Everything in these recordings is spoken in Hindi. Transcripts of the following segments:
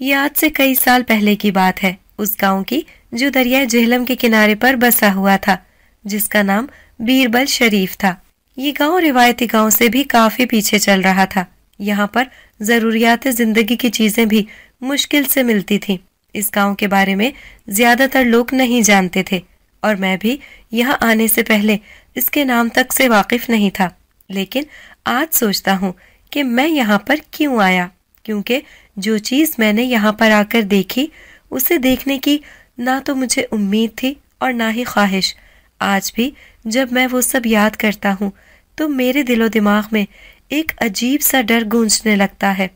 ये आज से कई साल पहले की बात है उस गांव की जो दरिया झेलम के किनारे पर बसा हुआ था जिसका नाम बीरबल शरीफ था ये गांव रिवायती गांव से भी काफी पीछे चल रहा था यहाँ पर जरूरियात जिंदगी की चीजें भी मुश्किल से मिलती थी इस गांव के बारे में ज्यादातर लोग नहीं जानते थे और मैं भी यहाँ आने से पहले इसके नाम तक से वाकिफ नहीं था लेकिन आज सोचता हूँ कि मैं यहाँ पर क्यों आया क्योंकि जो चीज़ मैंने यहाँ पर आकर देखी उसे देखने की ना तो मुझे उम्मीद थी और ना ही ख्वाहिश आज भी जब मैं वो सब याद करता हूँ तो मेरे दिलो दिमाग में एक अजीब सा डर गूंजने लगता है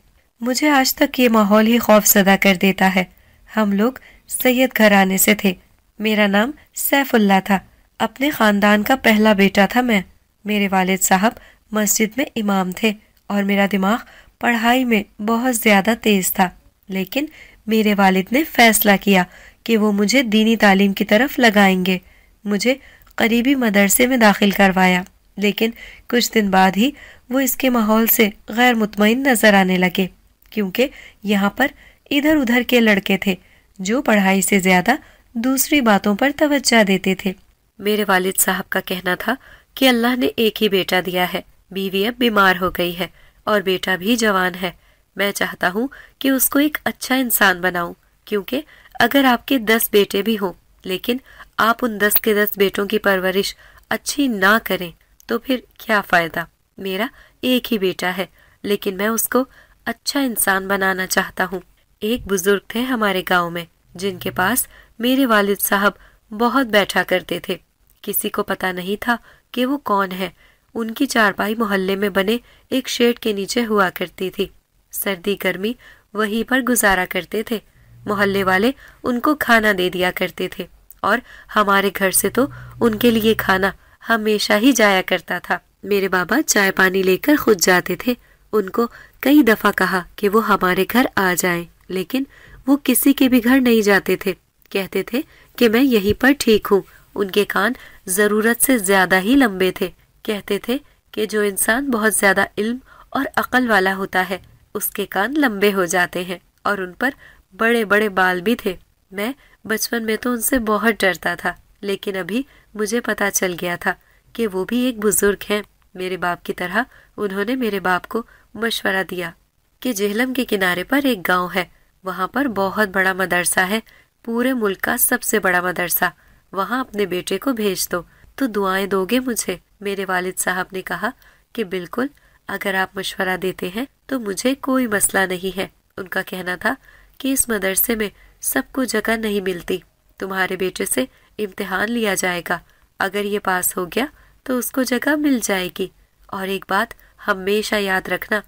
मुझे आज तक ये माहौल ही खौफ सदा कर देता है हम लोग सैयद घर आने से थे मेरा नाम सैफुल्ला था अपने ख़ानदान का पहला बेटा था मैं मेरे वालिद साहब मस्जिद में इमाम थे और मेरा दिमाग पढ़ाई में बहुत ज़्यादा तेज़ था लेकिन मेरे वालिद ने फैसला किया कि वो मुझे दीनी तालीम की तरफ लगाएंगे मुझे करीबी मदरसे में दाखिल करवाया लेकिन कुछ दिन बाद ही वो इसके माहौल से गैर मुतमिन नज़र आने लगे क्योंकि यहाँ पर इधर उधर के लड़के थे जो पढ़ाई से ज़्यादा दूसरी बातों पर तवज्जा देते थे मेरे वालिद साहब का कहना था कि अल्लाह ने एक ही बेटा दिया है बीवी अब बीमार हो गई है और बेटा भी जवान है मैं चाहता हूँ कि उसको एक अच्छा इंसान बनाऊं क्योंकि अगर आपके दस बेटे भी हों लेकिन आप उन दस के दस बेटों की परवरिश अच्छी ना करें तो फिर क्या फ़ायदा मेरा एक ही बेटा है लेकिन मैं उसको अच्छा इंसान बनाना चाहता हूँ एक बुजुर्ग थे हमारे गांव में जिनके पास मेरे वालिद साहब बहुत बैठा करते थे किसी को पता नहीं था कि वो कौन है उनकी चारपाई मोहल्ले में बने एक शेड के नीचे हुआ करती थी सर्दी गर्मी वहीं पर गुजारा करते थे मोहल्ले वाले उनको खाना दे दिया करते थे और हमारे घर से तो उनके लिए खाना हमेशा ही जाया करता था मेरे बाबा चाय पानी लेकर खुद जाते थे उनको कई दफा कहा कि वो हमारे घर आ जाए लेकिन वो किसी के भी घर नहीं जाते थे कहते थे कि मैं यहीं पर ठीक हूँ उनके कान जरूरत से ज्यादा ही लंबे थे कहते थे कि जो इंसान बहुत ज़्यादा इल्म और अकल वाला होता है उसके कान लंबे हो जाते हैं और उन पर बड़े बड़े बाल भी थे मैं बचपन में तो उनसे बहुत डरता था लेकिन अभी मुझे पता चल गया था कि वो भी एक बुज़ुर्ग हैं मेरे बाप की तरह उन्होंने मेरे बाप को मशवरा दिया कि जेहलम के किनारे पर एक गांव है वहाँ पर बहुत बड़ा मदरसा है पूरे मुल्क का सबसे बड़ा मदरसा वहाँ अपने बेटे को भेज दो तो दुआएं दोगे मुझे मेरे वालिद साहब ने कहा कि बिल्कुल अगर आप मशवरा देते हैं तो मुझे कोई मसला नहीं है उनका कहना था कि इस मदरसे में सबको जगह नहीं मिलती तुम्हारे बेटे से इम्तिहान लिया जाएगा अगर ये पास हो गया तो उसको जगह मिल जाएगी और एक बात हमेशा याद रखना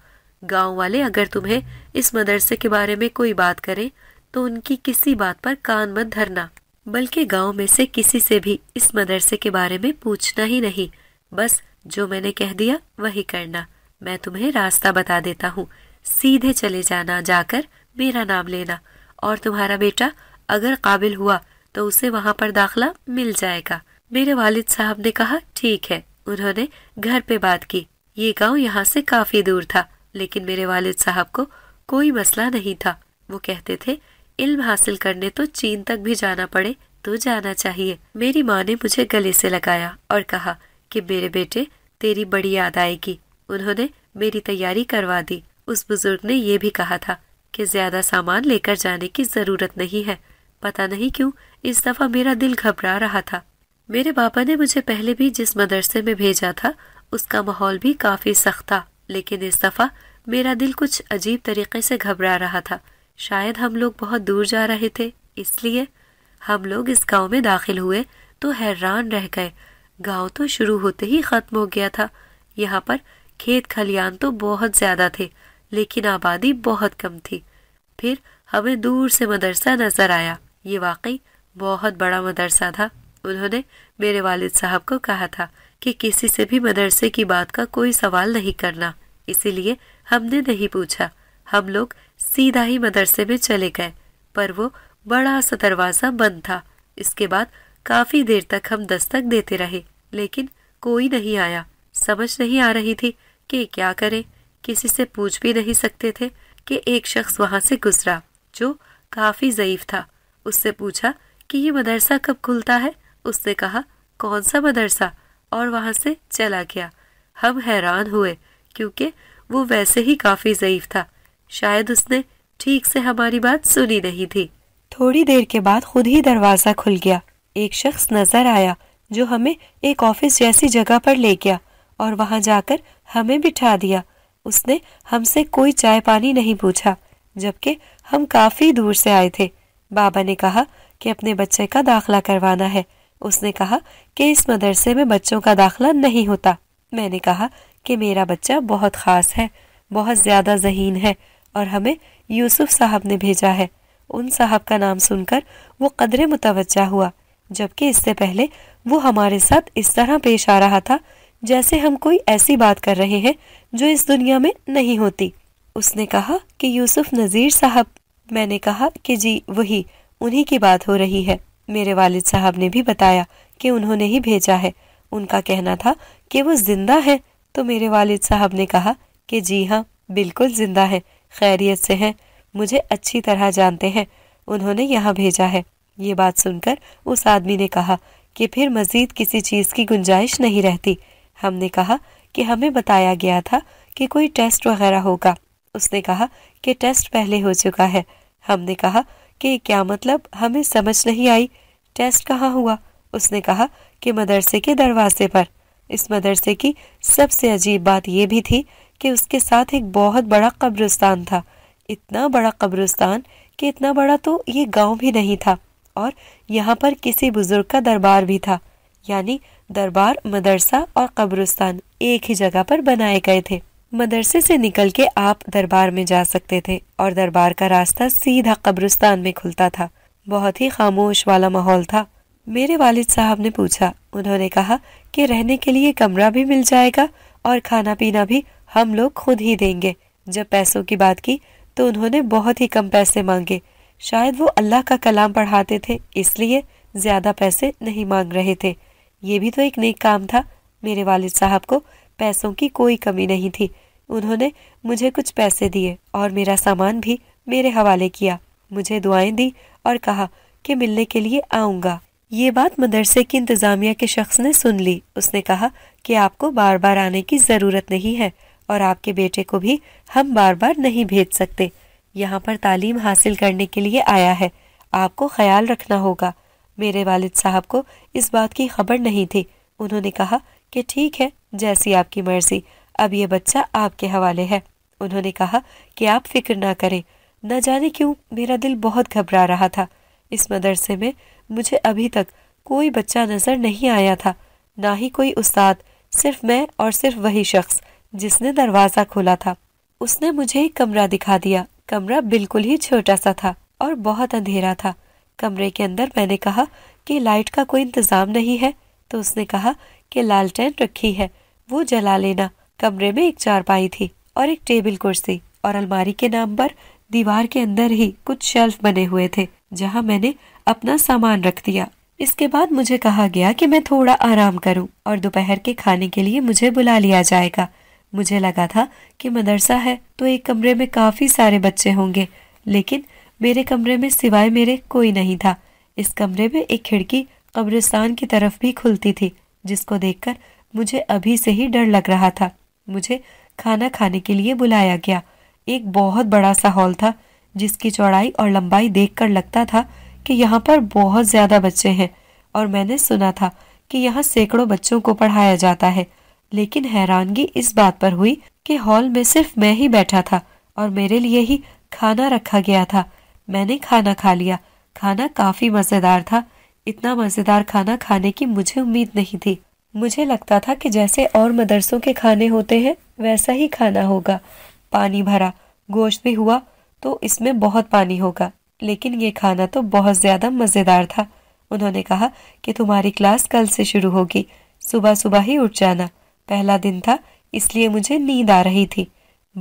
गांव वाले अगर तुम्हें इस मदरसे के बारे में कोई बात करें तो उनकी किसी बात पर कान मत धरना बल्कि गांव में से किसी से भी इस मदरसे के बारे में पूछना ही नहीं बस जो मैंने कह दिया वही करना मैं तुम्हें रास्ता बता देता हूँ सीधे चले जाना जाकर मेरा नाम लेना और तुम्हारा बेटा अगर काबिल हुआ तो उसे वहाँ पर दाखला मिल जाएगा मेरे वालिद साहब ने कहा ठीक है उन्होंने घर पे बात की ये गांव यहाँ से काफी दूर था लेकिन मेरे वालिद साहब को कोई मसला नहीं था वो कहते थे इल्म हासिल करने तो चीन तक भी जाना पड़े तो जाना चाहिए मेरी माँ ने मुझे गले से लगाया और कहा कि मेरे बेटे तेरी बड़ी याद आएगी उन्होंने मेरी तैयारी करवा दी उस बुजुर्ग ने यह भी कहा था कि ज्यादा सामान लेकर जाने की जरूरत नहीं है पता नहीं क्यों इस दफा मेरा दिल घबरा रहा था मेरे पापा ने मुझे पहले भी जिस मदरसे में भेजा था उसका माहौल भी काफी सख्त था लेकिन इस दफा मेरा दिल कुछ अजीब तरीके से घबरा रहा था शायद हम लोग बहुत दूर जा रहे थे इसलिए हम लोग इस गांव में दाखिल हुए तो हैरान रह गए गांव तो शुरू होते ही खत्म हो गया था यहाँ पर खेत खलियान तो बहुत ज्यादा थे लेकिन आबादी बहुत कम थी फिर हमें दूर से मदरसा नजर आया ये वाकई बहुत बड़ा मदरसा था उन्होंने मेरे वालिद साहब को कहा था कि किसी से भी मदरसे की बात का कोई सवाल नहीं करना इसीलिए हमने नहीं पूछा हम लोग सीधा ही मदरसे में चले गए पर वो बड़ा सा दरवाज़ा बंद था इसके बाद काफी देर तक हम दस्तक देते रहे लेकिन कोई नहीं आया समझ नहीं आ रही थी कि क्या करें किसी से पूछ भी नहीं सकते थे कि एक शख्स वहां से गुजरा जो काफी ज़यीफ था उससे पूछा कि ये मदरसा कब खुलता है उसने कहा कौन सा मदरसा और वहां से चला गया हम हैरान हुए क्योंकि वो वैसे ही काफी ज़यीफ था शायद उसने ठीक से हमारी बात सुनी नहीं थी थोड़ी देर के बाद खुद ही दरवाजा खुल गया एक शख्स नजर आया जो हमें एक ऑफिस जैसी जगह पर ले गया और वहां जाकर हमें बिठा दिया उसने हमसे कोई चाय पानी नहीं पूछा जबकि हम काफी दूर से आए थे बाबा ने कहा कि अपने बच्चे का दाखला करवाना है उसने कहा कि इस मदरसे में बच्चों का दाखला नहीं होता मैंने कहा कि मेरा बच्चा बहुत ख़ास है बहुत ज़्यादा जहीन है और हमें यूसुफ साहब ने भेजा है उन साहब का नाम सुनकर वो कदरे मुतवजा हुआ जबकि इससे पहले वो हमारे साथ इस तरह पेश आ रहा था जैसे हम कोई ऐसी बात कर रहे हैं जो इस दुनिया में नहीं होती उसने कहा कि यूसुफ नज़ीर साहब मैंने कहा कि जी वही उन्हीं की बात हो रही है मेरे वालिद साहब ने भी बताया कि उन्होंने ही भेजा है उनका कहना था कि वो जिंदा है तो मेरे वालिद साहब ने कहा कि जी हाँ बिल्कुल जिंदा है खैरियत से हैं मुझे अच्छी तरह जानते हैं उन्होंने यहाँ भेजा है ये बात सुनकर उस आदमी ने कहा कि फिर मजीद किसी चीज़ की गुंजाइश नहीं रहती हमने कहा कि हमें बताया गया था कि कोई टेस्ट वगैरह होगा उसने कहा कि टेस्ट पहले हो चुका है हमने कहा कि क्या मतलब हमें समझ नहीं आई टेस्ट कहाँ हुआ उसने कहा कि मदरसे के दरवाजे पर इस मदरसे की सबसे अजीब बात यह भी थी कि उसके साथ एक बहुत बड़ा कब्रिस्तान था इतना बड़ा कब्रिस्तान कि इतना बड़ा तो ये गांव भी नहीं था और यहाँ पर किसी बुज़ुर्ग का दरबार भी था यानी दरबार मदरसा और कब्रिस्तान एक ही जगह पर बनाए गए थे मदरसे से निकल के आप दरबार में जा सकते थे और दरबार का रास्ता सीधा कब्रिस्तान में खुलता था बहुत ही खामोश वाला माहौल था मेरे वालिद साहब ने पूछा उन्होंने कहा कि रहने के लिए कमरा भी मिल जाएगा और खाना पीना भी हम लोग खुद ही देंगे जब पैसों की बात की तो उन्होंने बहुत ही कम पैसे मांगे शायद वो अल्लाह का कलाम पढ़ाते थे इसलिए ज़्यादा पैसे नहीं मांग रहे थे ये भी तो एक नेक काम था मेरे वालिद साहब को पैसों की कोई कमी नहीं थी उन्होंने मुझे कुछ पैसे दिए और मेरा सामान भी मेरे हवाले किया मुझे दुआएं दी और कहा कि मिलने के लिए आऊंगा ये बात मदरसे की इंतज़ामिया के शख्स ने सुन ली उसने कहा कि आपको बार बार आने की ज़रूरत नहीं है और आपके बेटे को भी हम बार बार नहीं भेज सकते यहाँ पर तालीम हासिल करने के लिए आया है आपको ख्याल रखना होगा मेरे वालिद साहब को इस बात की खबर नहीं थी उन्होंने कहा कि ठीक है जैसी आपकी मर्जी अब ये बच्चा आपके हवाले है उन्होंने कहा कि आप फिक्र ना करें न जाने क्यों मेरा दिल बहुत घबरा रहा था इस मदरसे में मुझे अभी तक कोई बच्चा नज़र नहीं आया था ना ही कोई उस्ताद सिर्फ मैं और सिर्फ वही शख्स जिसने दरवाज़ा खोला था उसने मुझे एक कमरा दिखा दिया कमरा बिल्कुल ही छोटा सा था और बहुत अंधेरा था कमरे के अंदर मैंने कहा कि लाइट का कोई इंतज़ाम नहीं है तो उसने कहा कि लालटेन रखी है वो जला लेना कमरे में एक चारपाई थी और एक टेबल कुर्सी और अलमारी के नाम पर दीवार के अंदर ही कुछ शेल्फ बने हुए थे जहाँ मैंने अपना सामान रख दिया इसके बाद मुझे कहा गया कि मैं थोड़ा आराम करूं और दोपहर के खाने के लिए मुझे बुला लिया जाएगा मुझे लगा था कि मदरसा है तो एक कमरे में काफ़ी सारे बच्चे होंगे लेकिन मेरे कमरे में सिवाय मेरे कोई नहीं था इस कमरे में एक खिड़की कब्रिस्तान की तरफ भी खुलती थी जिसको देखकर मुझे अभी से ही डर लग रहा था मुझे खाना खाने के लिए बुलाया गया एक बहुत बड़ा सा हॉल था जिसकी चौड़ाई और लंबाई देखकर लगता था कि यहाँ पर बहुत ज़्यादा बच्चे हैं और मैंने सुना था कि यहाँ सैकड़ों बच्चों को पढ़ाया जाता है लेकिन हैरानगी इस बात पर हुई कि हॉल में सिर्फ मैं ही बैठा था और मेरे लिए ही खाना रखा गया था मैंने खाना खा लिया खाना काफी मजेदार था इतना मजेदार खाना खाने की मुझे उम्मीद नहीं थी मुझे लगता था कि जैसे और मदरसों के खाने होते हैं वैसा ही खाना होगा पानी भरा गोश्त भी हुआ तो इसमें बहुत पानी होगा लेकिन ये खाना तो बहुत ज्यादा मजेदार था उन्होंने कहा कि तुम्हारी क्लास कल से शुरू होगी सुबह सुबह ही उठ जाना पहला दिन था इसलिए मुझे नींद आ रही थी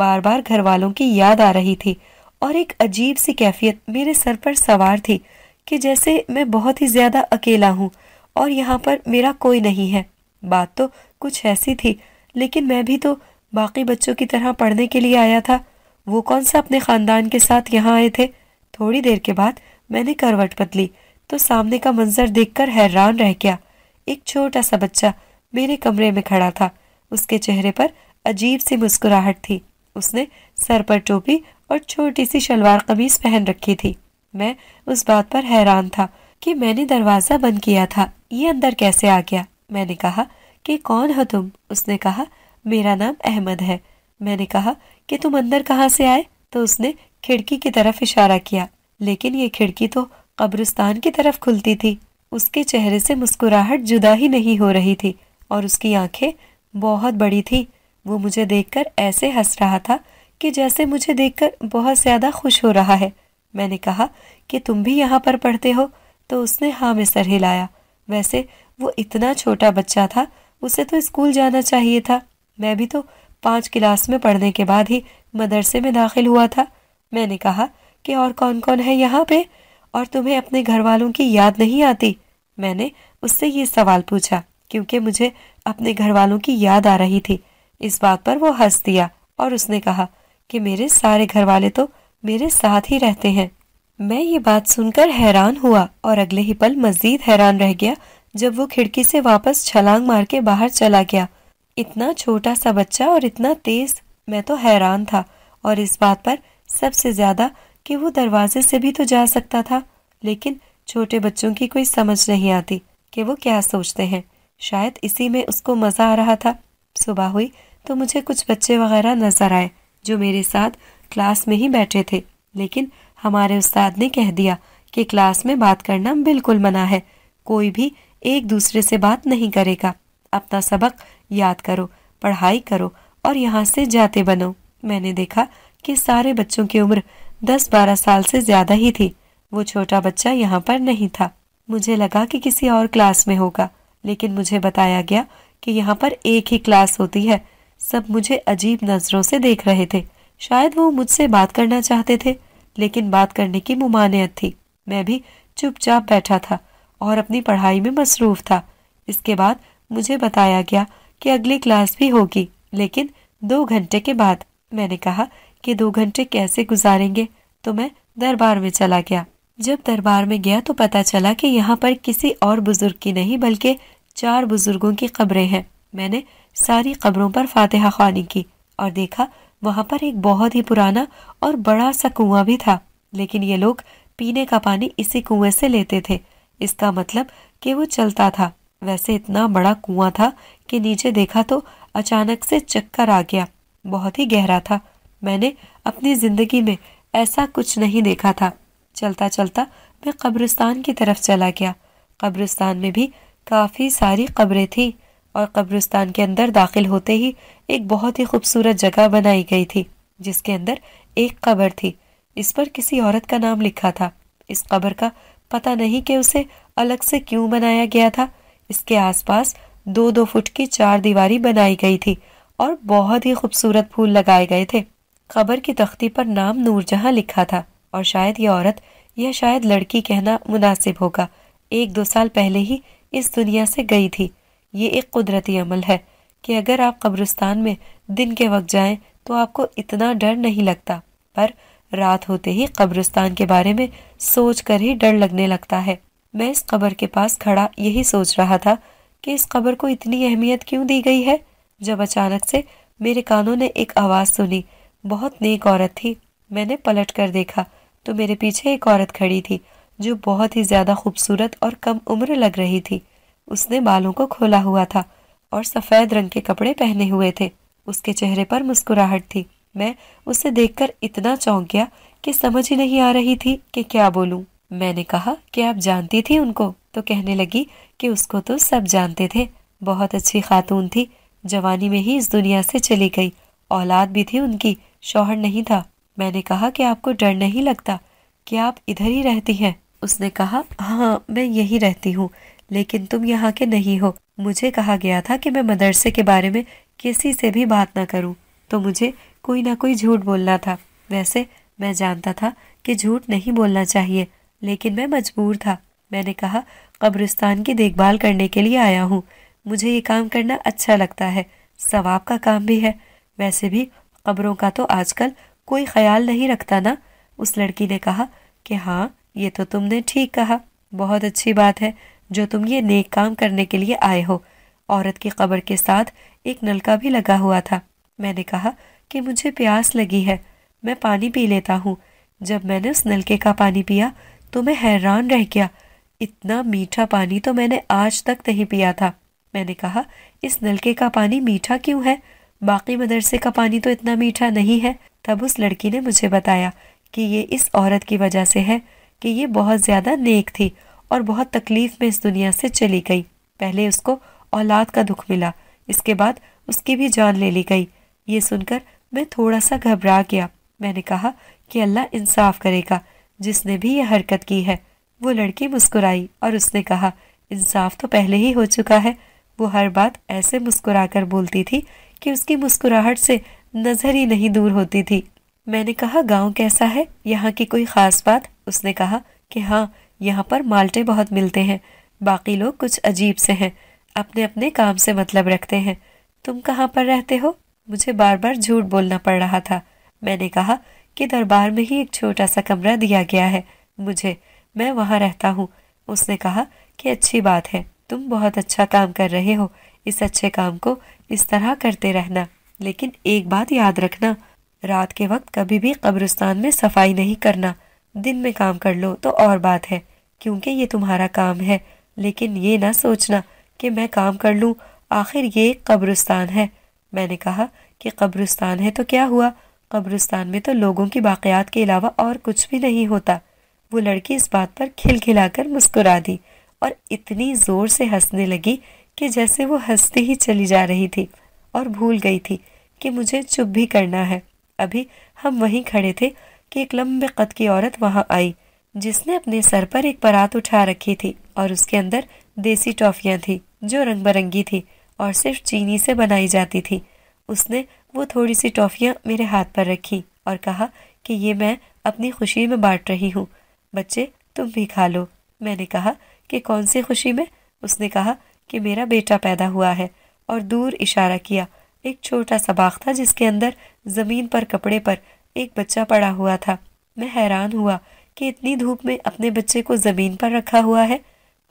बार बार घर वालों की याद आ रही थी और एक अजीब सी कैफियत मेरे सर पर सवार थी कि जैसे मैं बहुत ही ज़्यादा अकेला हूँ और यहाँ पर मेरा कोई नहीं है बात तो कुछ ऐसी थी लेकिन मैं भी तो बाकी बच्चों की तरह पढ़ने के लिए आया था वो कौन सा अपने ख़ानदान के साथ यहाँ आए थे थोड़ी देर के बाद मैंने करवट बदली तो सामने का मंजर देखकर हैरान रह गया एक छोटा सा बच्चा मेरे कमरे में खड़ा था उसके चेहरे पर अजीब सी मुस्कुराहट थी उसने सर पर टोपी और छोटी सी शलवार कमीज पहन रखी थी मैं उस बात पर हैरान था कि मैंने दरवाज़ा बंद किया था ये अंदर कैसे आ गया मैंने कहा कि कौन हो तुम उसने कहा मेरा नाम अहमद है मैंने कहा कि तुम अंदर कहाँ से आए तो उसने खिड़की की तरफ इशारा किया लेकिन ये खिड़की तो कब्रिस्तान की तरफ खुलती थी उसके चेहरे से मुस्कुराहट जुदा ही नहीं हो रही थी और उसकी आंखें बहुत बड़ी थी वो मुझे देखकर ऐसे हंस रहा था कि जैसे मुझे देखकर बहुत ज़्यादा खुश हो रहा है मैंने कहा कि तुम भी यहाँ पर पढ़ते हो तो उसने हाँ में सर हिलाया वैसे वो इतना छोटा बच्चा था उसे तो स्कूल जाना चाहिए था मैं भी तो पाँच क्लास में पढ़ने के बाद ही मदरसे में दाखिल हुआ था मैंने कहा कि और कौन कौन है यहाँ पे और तुम्हें अपने घर वालों की याद नहीं आती मैंने उससे ये सवाल पूछा क्योंकि मुझे अपने घर वालों की याद आ रही थी इस बात पर वो हंस दिया और उसने कहा कि मेरे सारे घर वाले तो मेरे साथ ही रहते हैं मैं ये बात सुनकर हैरान हुआ और अगले ही पल मजीद हैरान रह गया जब वो खिड़की से वापस छलांग मार के बाहर चला गया इतना छोटा सा बच्चा और इतना तेज मैं तो हैरान था और इस बात पर सबसे ज़्यादा कि वो दरवाजे से भी तो जा सकता था लेकिन छोटे बच्चों की कोई समझ नहीं आती कि वो क्या सोचते हैं शायद इसी में उसको मज़ा आ रहा था सुबह हुई तो मुझे कुछ बच्चे वगैरह नज़र आए जो मेरे साथ क्लास में ही बैठे थे लेकिन हमारे उस्ताद ने कह दिया कि क्लास में बात करना बिल्कुल मना है कोई भी एक दूसरे से बात नहीं करेगा अपना सबक याद करो पढ़ाई करो और यहाँ से जाते बनो मैंने देखा कि सारे बच्चों की उम्र दस बारह साल से ज़्यादा ही थी वो छोटा बच्चा यहाँ पर नहीं था मुझे लगा कि किसी और क्लास में होगा लेकिन मुझे बताया गया कि यहाँ पर एक ही क्लास होती है सब मुझे अजीब नज़रों से देख रहे थे शायद वो मुझसे बात करना चाहते थे लेकिन बात करने की मुमानियत थी मैं भी चुपचाप बैठा था और अपनी पढ़ाई में मसरूफ था इसके बाद मुझे बताया गया कि अगली क्लास भी होगी लेकिन दो घंटे के बाद मैंने कहा कि दो घंटे कैसे गुजारेंगे तो मैं दरबार में चला गया जब दरबार में गया तो पता चला कि यहाँ पर किसी और बुजुर्ग की नहीं बल्कि चार बुजुर्गों की कब्रें हैं मैंने सारी कब्रों पर फातिहा खानी की और देखा वहाँ पर एक बहुत ही पुराना और बड़ा सा कुआं भी था लेकिन ये लोग पीने का पानी इसी कुएं से लेते थे इसका मतलब कि वो चलता था वैसे इतना बड़ा कुआं था कि नीचे देखा तो अचानक से चक्कर आ गया बहुत ही गहरा था मैंने अपनी ज़िंदगी में ऐसा कुछ नहीं देखा था चलता चलता मैं कब्रिस्तान की तरफ चला गया कब्रिस्तान में भी काफ़ी सारी कब्रें थी और कब्रिस्तान के अंदर दाखिल होते ही एक बहुत ही खूबसूरत जगह बनाई गई थी जिसके अंदर एक कब्र थी इस पर किसी औरत का नाम लिखा था इस कब्र का पता नहीं कि उसे अलग से क्यों बनाया गया था इसके आसपास दो दो फुट की चार दीवारी बनाई गई थी और बहुत ही खूबसूरत फूल लगाए गए थे कब्र की तख्ती पर नाम नूरजहाँ लिखा था और शायद यह औरत या शायद लड़की कहना मुनासिब होगा एक दो साल पहले ही इस दुनिया से गई थी ये एक कुदरती अमल है कि अगर आप कब्रिस्तान में दिन के वक्त जाएं तो आपको इतना डर नहीं लगता पर रात होते ही कब्रिस्तान के बारे में सोच कर ही डर लगने लगता है मैं इस कब्र के पास खड़ा यही सोच रहा था कि इस कब्र को इतनी अहमियत क्यों दी गई है जब अचानक से मेरे कानों ने एक आवाज़ सुनी बहुत नेक औरत थी मैंने पलट कर देखा तो मेरे पीछे एक औरत खड़ी थी जो बहुत ही ज़्यादा खूबसूरत और कम उम्र लग रही थी उसने बालों को खोला हुआ था और सफ़ेद रंग के कपड़े पहने हुए थे उसके चेहरे पर मुस्कुराहट थी मैं उसे देखकर इतना चौंक गया कि समझ ही नहीं आ रही थी कि क्या बोलूं। मैंने कहा कि आप जानती थी उनको तो कहने लगी कि उसको तो सब जानते थे बहुत अच्छी खातून थी जवानी में ही इस दुनिया से चली गई औलाद भी थी उनकी शौहर नहीं था मैंने कहा कि आपको डर नहीं लगता कि आप इधर ही रहती हैं उसने कहा हाँ मैं यही रहती हूँ लेकिन तुम यहाँ के नहीं हो मुझे कहा गया था कि मैं मदरसे के बारे में किसी से भी बात ना करूँ तो मुझे कोई ना कोई झूठ बोलना था वैसे मैं जानता था कि झूठ नहीं बोलना चाहिए लेकिन मैं मजबूर था मैंने कहा कब्रिस्तान की देखभाल करने के लिए आया हूँ मुझे ये काम करना अच्छा लगता है सवाब का काम भी है वैसे भी कब्रों का तो आजकल कोई ख्याल नहीं रखता ना उस लड़की ने कहा कि हाँ ये तो तुमने ठीक कहा बहुत अच्छी बात है जो तुम ये नेक काम करने के लिए आए हो औरत की कब्र के साथ एक नलका भी लगा हुआ था मैंने कहा कि मुझे प्यास लगी है मैं पानी पी लेता हूँ जब मैंने उस नलके का पानी पिया तो मैं हैरान रह गया इतना मीठा पानी तो मैंने आज तक नहीं पिया था मैंने कहा इस नलके का पानी मीठा क्यों है बाकी मदरसे का पानी तो इतना मीठा नहीं है तब उस लड़की ने मुझे बताया कि ये इस औरत की वजह से है कि ये बहुत ज़्यादा नेक थी और बहुत तकलीफ़ में इस दुनिया से चली गई पहले उसको औलाद का दुख मिला इसके बाद उसकी भी जान ले ली गई ये सुनकर मैं थोड़ा सा घबरा गया मैंने कहा कि अल्लाह इंसाफ करेगा जिसने भी यह हरकत की है वो लड़की मुस्कुराई और उसने कहा इंसाफ तो पहले ही हो चुका है वो हर बात ऐसे मुस्कुरा कर बोलती थी कि उसकी मुस्कुराहट से नज़र ही नहीं दूर होती थी मैंने कहा गांव कैसा है यहाँ की कोई ख़ास बात उसने कहा कि हाँ यहाँ पर माल्टे बहुत मिलते हैं बाकी लोग कुछ अजीब से हैं अपने अपने काम से मतलब रखते हैं तुम कहाँ पर रहते हो मुझे बार बार झूठ बोलना पड़ रहा था मैंने कहा कि दरबार में ही एक छोटा सा कमरा दिया गया है मुझे मैं वहाँ रहता हूँ उसने कहा कि अच्छी बात है तुम बहुत अच्छा काम कर रहे हो इस अच्छे काम को इस तरह करते रहना लेकिन एक बात याद रखना रात के वक्त कभी भी कब्रिस्तान में सफाई नहीं करना दिन में काम कर लो तो और बात है क्योंकि ये तुम्हारा काम है लेकिन ये ना सोचना कि मैं काम कर लूँ आखिर ये कब्रिस्तान है मैंने कहा कि कब्रिस्तान है तो क्या हुआ कब्रिस्तान में तो लोगों की बाक़ियात के अलावा और कुछ भी नहीं होता वो लड़की इस बात पर खिलखिलाकर मुस्कुरा दी और इतनी ज़ोर से हंसने लगी कि जैसे वो हंसती ही चली जा रही थी और भूल गई थी कि मुझे चुप भी करना है अभी हम वहीं खड़े थे कि एक लंबे कद की औरत वहां आई जिसने अपने सर पर एक परात उठा रखी थी और उसके अंदर देसी टॉफियां थी जो रंग बिरंगी थी और सिर्फ चीनी से बनाई जाती थी उसने वो थोड़ी सी टॉफियाँ मेरे हाथ पर रखी और कहा कि ये मैं अपनी खुशी में बांट रही हूँ बच्चे तुम भी खा लो मैंने कहा कि कौन सी खुशी में उसने कहा कि मेरा बेटा पैदा हुआ है और दूर इशारा किया एक छोटा सा बाग था जिसके अंदर ज़मीन पर कपड़े पर एक बच्चा पड़ा हुआ था मैं हैरान हुआ कि इतनी धूप में अपने बच्चे को ज़मीन पर रखा हुआ है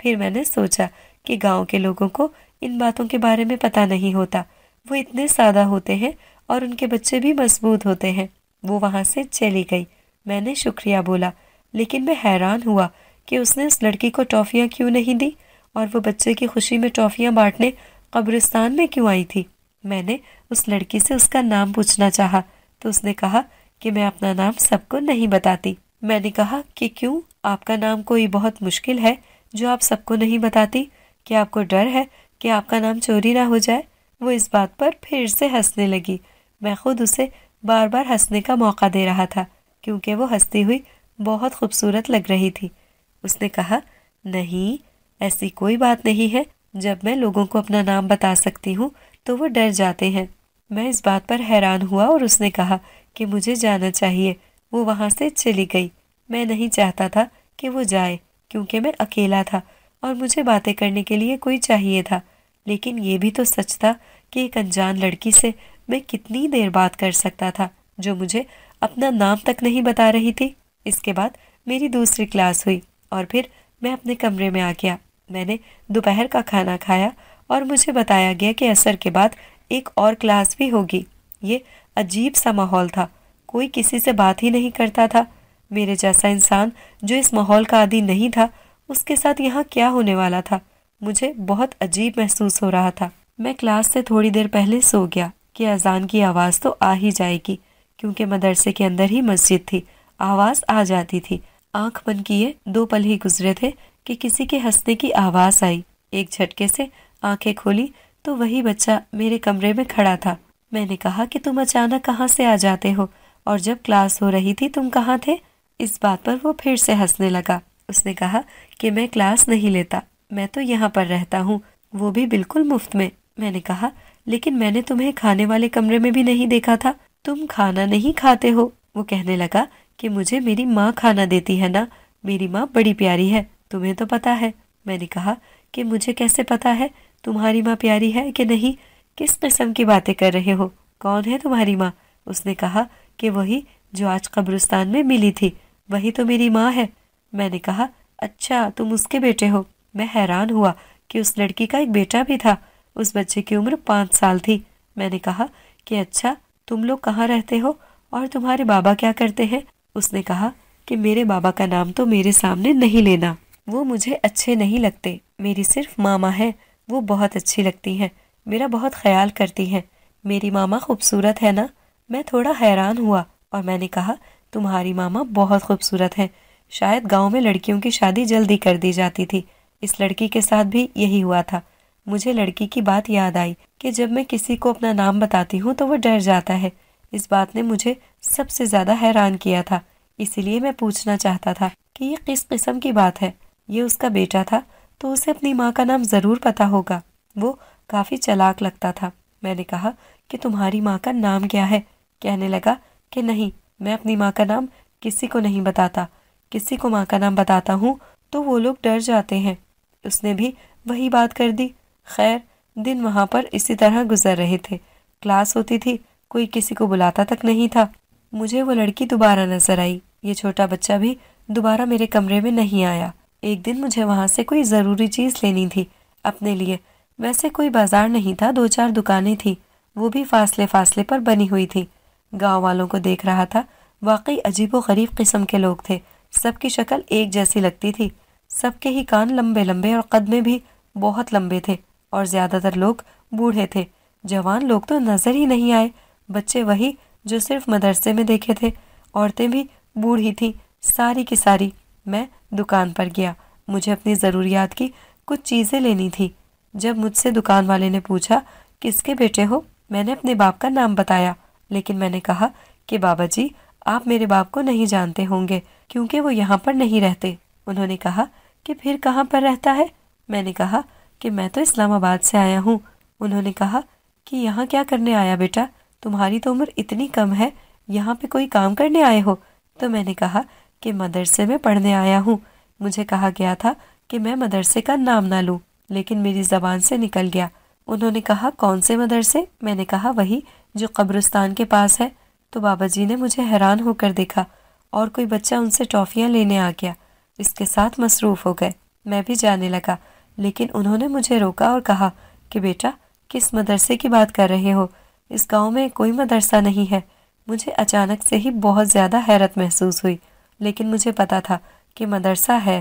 फिर मैंने सोचा कि गांव के लोगों को इन बातों के बारे में पता नहीं होता वो इतने सादा होते हैं और उनके बच्चे भी मजबूत होते हैं वो वहां से चली गई मैंने शुक्रिया बोला लेकिन मैं हैरान हुआ कि उसने उस लड़की को टॉफ़ियाँ क्यों नहीं दी और वो बच्चे की खुशी में टॉफ़ियाँ बांटने कब्रिस्तान में क्यों आई थी मैंने उस लड़की से उसका नाम पूछना चाहा तो उसने कहा कि मैं अपना नाम सबको नहीं बताती मैंने कहा कि क्यों आपका नाम कोई बहुत मुश्किल है जो आप सबको नहीं बताती क्या आपको डर है कि आपका नाम चोरी ना हो जाए वो इस बात पर फिर से हंसने लगी मैं खुद उसे बार बार हंसने का मौका दे रहा था क्योंकि वो हंसती हुई बहुत खूबसूरत लग रही थी उसने कहा नहीं ऐसी कोई बात नहीं है जब मैं लोगों को अपना नाम बता सकती हूँ तो वो डर जाते हैं मैं इस बात पर हैरान हुआ और उसने कहा कि मुझे जाना चाहिए वो वहाँ से चली गई मैं नहीं चाहता था कि वो जाए क्योंकि मैं अकेला था और मुझे बातें करने के लिए कोई चाहिए था लेकिन ये भी तो सच था कि एक अनजान लड़की से मैं कितनी देर बात कर सकता था जो मुझे अपना नाम तक नहीं बता रही थी इसके बाद मेरी दूसरी क्लास हुई और फिर मैं अपने कमरे में आ गया मैंने दोपहर का खाना खाया और मुझे बताया गया कि असर के बाद एक और क्लास भी होगी ये अजीब सा माहौल था कोई किसी से बात ही नहीं करता था मेरे जैसा इंसान जो इस माहौल का आदि नहीं था उसके साथ यहाँ क्या होने वाला था मुझे बहुत अजीब महसूस हो रहा था मैं क्लास से थोड़ी देर पहले सो गया कि अजान की आवाज़ तो आ ही जाएगी क्योंकि मदरसे के अंदर ही मस्जिद थी आवाज़ आ जाती थी आंख बंद किए दो पल ही गुजरे थे कि किसी के हंसने की आवाज़ आई एक झटके से आंखें खोली तो वही बच्चा मेरे कमरे में खड़ा था मैंने कहा कि तुम अचानक कहाँ से आ जाते हो और जब क्लास हो रही थी तुम कहाँ थे इस बात पर वो फिर से हंसने लगा उसने कहा कि मैं क्लास नहीं लेता मैं तो यहाँ पर रहता हूँ वो भी बिल्कुल मुफ्त में मैंने कहा लेकिन मैंने तुम्हें खाने वाले कमरे में भी नहीं देखा था तुम खाना नहीं खाते हो वो कहने लगा कि मुझे मेरी माँ खाना देती है ना मेरी माँ बड़ी प्यारी है तुम्हें तो पता है मैंने कहा कि मुझे कैसे पता है तुम्हारी माँ प्यारी है कि नहीं किस किस्म की बातें कर रहे हो कौन है तुम्हारी माँ उसने कहा कि वही जो आज कब्रिस्तान में मिली थी वही तो मेरी माँ है मैंने कहा अच्छा तुम उसके बेटे हो मैं हैरान हुआ कि उस लड़की का एक बेटा भी था उस बच्चे की उम्र पाँच साल थी मैंने कहा कि अच्छा तुम लोग कहाँ रहते हो और तुम्हारे बाबा क्या करते हैं उसने कहा कि मेरे बाबा का नाम तो मेरे सामने नहीं लेना वो मुझे अच्छे नहीं लगते मेरी सिर्फ मामा है वो बहुत अच्छी लगती हैं मेरा बहुत ख्याल करती हैं मेरी मामा खूबसूरत है ना मैं थोड़ा हैरान हुआ और मैंने कहा तुम्हारी मामा बहुत खूबसूरत हैं शायद गांव में लड़कियों की शादी जल्दी कर दी जाती थी इस लड़की के साथ भी यही हुआ था मुझे लड़की की बात याद आई कि जब मैं किसी को अपना नाम बताती हूँ तो वो डर जाता है इस बात ने मुझे सबसे ज़्यादा हैरान किया था इसीलिए मैं पूछना चाहता था कि ये किस किस्म की बात है ये उसका बेटा था तो उसे अपनी माँ का नाम ज़रूर पता होगा वो काफ़ी चलाक लगता था मैंने कहा कि तुम्हारी माँ का नाम क्या है कहने लगा कि नहीं मैं अपनी माँ का नाम किसी को नहीं बताता किसी को माँ का नाम बताता हूँ तो वो लोग डर जाते हैं उसने भी वही बात कर दी खैर दिन वहाँ पर इसी तरह गुजर रहे थे क्लास होती थी कोई किसी को बुलाता तक नहीं था मुझे वो लड़की दोबारा नजर आई ये छोटा बच्चा भी दोबारा मेरे कमरे में नहीं आया एक दिन मुझे वहाँ से कोई ज़रूरी चीज़ लेनी थी अपने लिए वैसे कोई बाजार नहीं था दो चार दुकानें थी वो भी फासले फासले पर बनी हुई थी गांव वालों को देख रहा था वाकई अजीब व गरीब किस्म के लोग थे सबकी शक्ल एक जैसी लगती थी सबके ही कान लंबे लंबे और कदमे भी बहुत लंबे थे और ज़्यादातर लोग बूढ़े थे जवान लोग तो नज़र ही नहीं आए बच्चे वही जो सिर्फ मदरसे में देखे थे औरतें भी बूढ़ी थीं सारी की सारी मैं दुकान पर गया मुझे अपनी ज़रूरियात की कुछ चीज़ें लेनी थी जब मुझसे दुकान वाले ने पूछा किसके बेटे हो मैंने अपने बाप का नाम बताया लेकिन मैंने कहा कि बाबा जी आप मेरे बाप को नहीं जानते होंगे क्योंकि वो यहाँ पर नहीं रहते उन्होंने कहा कि फिर कहाँ पर रहता है मैंने कहा कि मैं तो इस्लामाबाद से आया हूँ उन्होंने कहा कि यहाँ क्या करने आया बेटा तुम्हारी तो उम्र इतनी कम है यहाँ पे कोई काम करने आए हो तो मैंने कहा कि मदरसे में पढ़ने आया हूँ मुझे कहा गया था कि मैं मदरसे का नाम ना लूँ लेकिन मेरी ज़बान से निकल गया उन्होंने कहा कौन से मदरसे मैंने कहा वही जो कब्रिस्तान के पास है तो बाबा जी ने मुझे हैरान होकर देखा और कोई बच्चा उनसे टॉफ़ियाँ लेने आ गया इसके साथ मसरूफ़ हो गए मैं भी जाने लगा लेकिन उन्होंने मुझे रोका और कहा कि बेटा किस मदरसे की बात कर रहे हो इस गांव में कोई मदरसा नहीं है मुझे अचानक से ही बहुत ज़्यादा हैरत महसूस हुई लेकिन मुझे पता था कि मदरसा है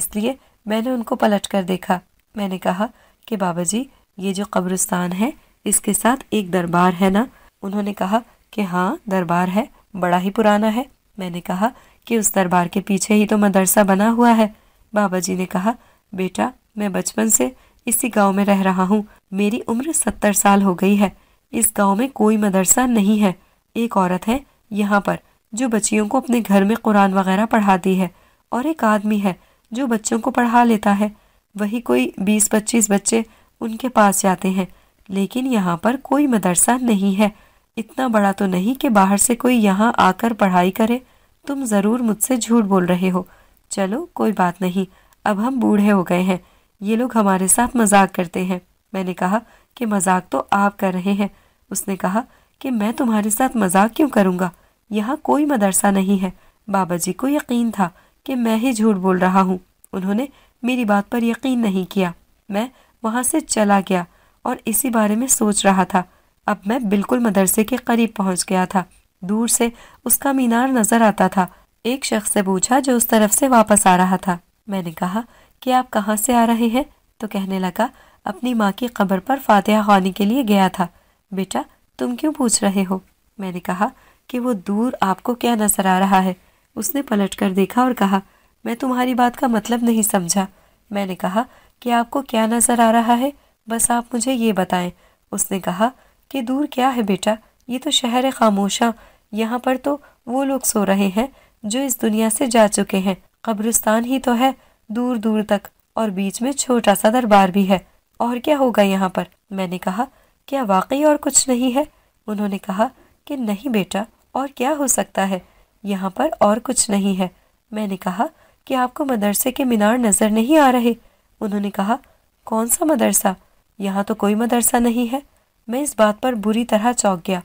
इसलिए मैंने उनको पलट कर देखा मैंने कहा कि बाबा जी ये जो कब्रिस्तान है इसके साथ एक दरबार है ना उन्होंने कहा कि हाँ दरबार है बड़ा ही पुराना है मैंने कहा कि उस दरबार के पीछे ही तो मदरसा बना हुआ है बाबा जी ने कहा बेटा मैं बचपन से इसी गांव में रह रहा हूँ मेरी उम्र सत्तर साल हो गई है इस गांव में कोई मदरसा नहीं है एक औरत है यहाँ पर जो बच्चियों को अपने घर में कुरान वगैरह पढ़ाती है और एक आदमी है जो बच्चों को पढ़ा लेता है वही कोई बीस पच्चीस बच्चे उनके पास जाते हैं लेकिन यहाँ पर कोई मदरसा नहीं है इतना बड़ा तो नहीं कि बाहर से कोई यहाँ आकर पढ़ाई करे तुम ज़रूर मुझसे झूठ बोल रहे हो चलो कोई बात नहीं अब हम बूढ़े हो गए हैं ये लोग हमारे साथ मजाक करते हैं मैंने कहा कि मजाक तो आप कर रहे हैं उसने कहा कि मैं तुम्हारे साथ मजाक क्यों करूँगा यहाँ कोई मदरसा नहीं है बाबा जी को यकीन था कि मैं ही झूठ बोल रहा हूँ उन्होंने मेरी बात पर यकीन नहीं किया मैं वहाँ से चला गया और इसी बारे में सोच रहा था अब मैं बिल्कुल मदरसे के करीब पहुँच गया था दूर से उसका मीनार नज़र आता था एक शख्स से पूछा जो उस तरफ से वापस आ रहा था मैंने कहा कि आप कहाँ से आ रहे हैं तो कहने लगा अपनी माँ की कब्र पर फातिहा खानी के लिए गया था बेटा तुम क्यों पूछ रहे हो मैंने कहा कि वो दूर आपको क्या नजर आ रहा है उसने पलट कर देखा और कहा मैं तुम्हारी बात का मतलब नहीं समझा मैंने कहा कि आपको क्या नज़र आ रहा है बस आप मुझे ये बताएं उसने कहा कि दूर क्या है बेटा ये तो शहर है खामोशा यहाँ पर तो वो लोग सो रहे हैं जो इस दुनिया से जा चुके हैं कब्रिस्तान ही तो है दूर दूर तक और बीच में छोटा सा दरबार भी है और क्या होगा यहाँ पर मैंने कहा क्या वाकई और कुछ नहीं है उन्होंने कहा कि नहीं बेटा और क्या हो सकता है यहाँ पर और कुछ नहीं है मैंने कहा कि आपको मदरसे के मीनार नज़र नहीं आ रहे उन्होंने कहा कौन सा मदरसा यहाँ तो कोई मदरसा नहीं है मैं इस बात पर बुरी तरह चौंक गया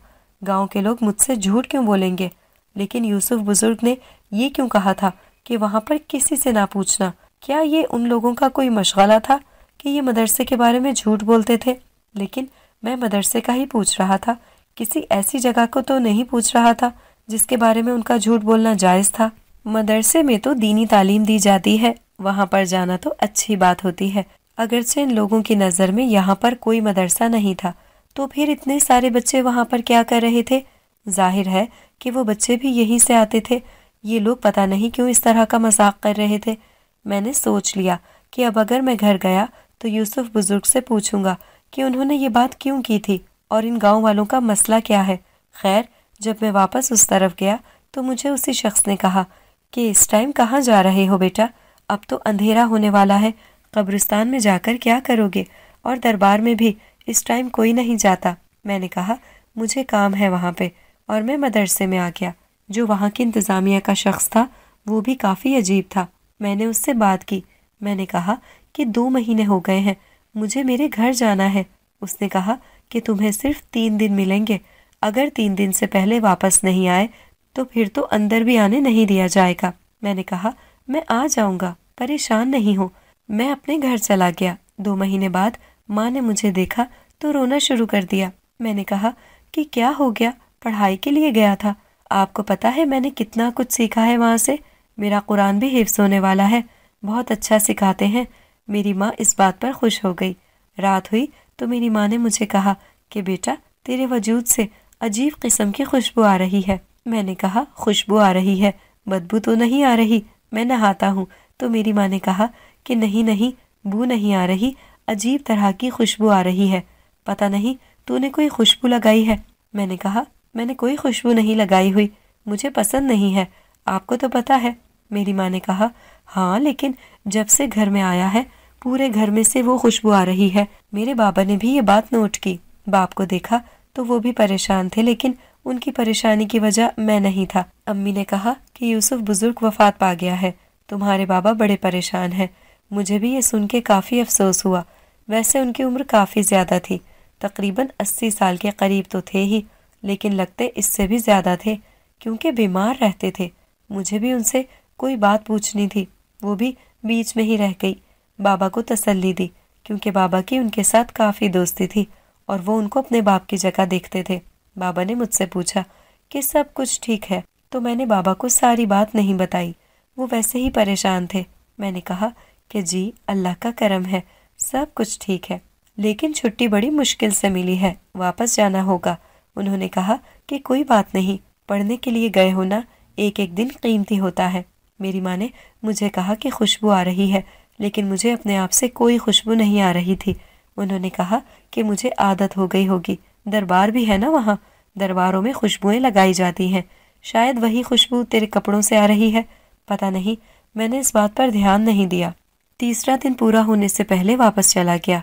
गांव के लोग मुझसे झूठ क्यों बोलेंगे लेकिन यूसुफ बुज़ुर्ग ने ये क्यों कहा था कि वहाँ पर किसी से ना पूछना क्या ये उन लोगों का कोई मशगला था कि ये मदरसे के बारे में झूठ बोलते थे लेकिन मैं मदरसे का ही पूछ रहा था किसी ऐसी जगह को तो नहीं पूछ रहा था जिसके बारे में उनका झूठ बोलना जायज़ था मदरसे में तो दीनी तालीम दी जाती है वहाँ पर जाना तो अच्छी बात होती है अगरचे इन लोगों की नज़र में यहाँ पर कोई मदरसा नहीं था तो फिर इतने सारे बच्चे वहाँ पर क्या कर रहे थे जाहिर है कि वो बच्चे भी यहीं से आते थे ये लोग पता नहीं क्यों इस तरह का मजाक कर रहे थे मैंने सोच लिया कि अब अगर मैं घर गया तो यूसुफ बुज़ुर्ग से पूछूंगा कि उन्होंने ये बात क्यों की थी और इन गांव वालों का मसला क्या है खैर जब मैं वापस उस तरफ गया तो मुझे उसी शख्स ने कहा कि इस टाइम कहाँ जा रहे हो बेटा अब तो अंधेरा होने वाला है कब्रिस्तान में जाकर क्या करोगे और दरबार में भी इस टाइम कोई नहीं जाता मैंने कहा मुझे काम है वहाँ पे और मैं मदरसे में आ गया जो वहाँ की इंतज़ामिया का शख्स था वो भी काफ़ी अजीब था मैंने उससे बात की मैंने कहा कि दो महीने हो गए हैं मुझे मेरे घर जाना है उसने कहा कि तुम्हें सिर्फ तीन दिन मिलेंगे अगर तीन दिन से पहले वापस नहीं आए तो फिर तो अंदर भी आने नहीं दिया जाएगा मैंने कहा मैं आ जाऊंगा परेशान नहीं हूँ मैं अपने घर चला गया दो महीने बाद माँ ने मुझे देखा तो रोना शुरू कर दिया मैंने कहा कि क्या हो गया पढ़ाई के लिए गया था आपको पता है मैंने कितना कुछ सीखा है वहाँ से मेरा कुरान भी हिफ्स होने वाला है बहुत अच्छा सिखाते हैं मेरी माँ इस बात पर खुश हो गई रात हुई तो मेरी माँ ने मुझे कहा कि बेटा तेरे वजूद से अजीब किस्म की खुशबू आ रही है मैंने कहा खुशबू आ रही है बदबू तो नहीं आ रही मैं नहाता हूँ तो मेरी माँ ने कहा कि नहीं नहीं बू नहीं आ रही अजीब तरह की खुशबू आ रही है पता नहीं तूने कोई खुशबू लगाई है मैंने कहा मैंने कोई खुशबू नहीं लगाई हुई मुझे पसंद नहीं है आपको तो पता है मेरी माँ ने कहा हाँ लेकिन जब से घर में आया है पूरे घर में से वो खुशबू आ रही है मेरे बाबा ने भी ये बात नोट की बाप को देखा तो वो भी परेशान थे लेकिन उनकी परेशानी की वजह मैं नहीं था अम्मी ने कहा कि यूसुफ बुजुर्ग वफात पा गया है तुम्हारे बाबा बड़े परेशान हैं मुझे भी ये सुन के काफ़ी अफसोस हुआ वैसे उनकी उम्र काफ़ी ज़्यादा थी तकरीबन अस्सी साल के करीब तो थे ही लेकिन लगते इससे भी ज़्यादा थे क्योंकि बीमार रहते थे मुझे भी उनसे कोई बात पूछनी थी वो भी बीच में ही रह गई बाबा को तसल्ली दी क्योंकि बाबा की उनके साथ काफ़ी दोस्ती थी और वो उनको अपने बाप की जगह देखते थे बाबा ने मुझसे पूछा कि सब कुछ ठीक है तो मैंने बाबा को सारी बात नहीं बताई वो वैसे ही परेशान थे मैंने कहा कि जी अल्लाह का करम है सब कुछ ठीक है लेकिन छुट्टी बड़ी मुश्किल से मिली है वापस जाना होगा उन्होंने कहा कि कोई बात नहीं पढ़ने के लिए गए होना एक एक दिन कीमती होता है मेरी माँ ने मुझे कहा कि खुशबू आ रही है लेकिन मुझे अपने आप से कोई खुशबू नहीं आ रही थी उन्होंने कहा कि मुझे आदत हो गई होगी दरबार भी है ना वहाँ दरबारों में खुशबुएं लगाई जाती हैं शायद वही खुशबू तेरे कपड़ों से आ रही है पता नहीं मैंने इस बात पर ध्यान नहीं दिया तीसरा दिन पूरा होने से पहले वापस चला गया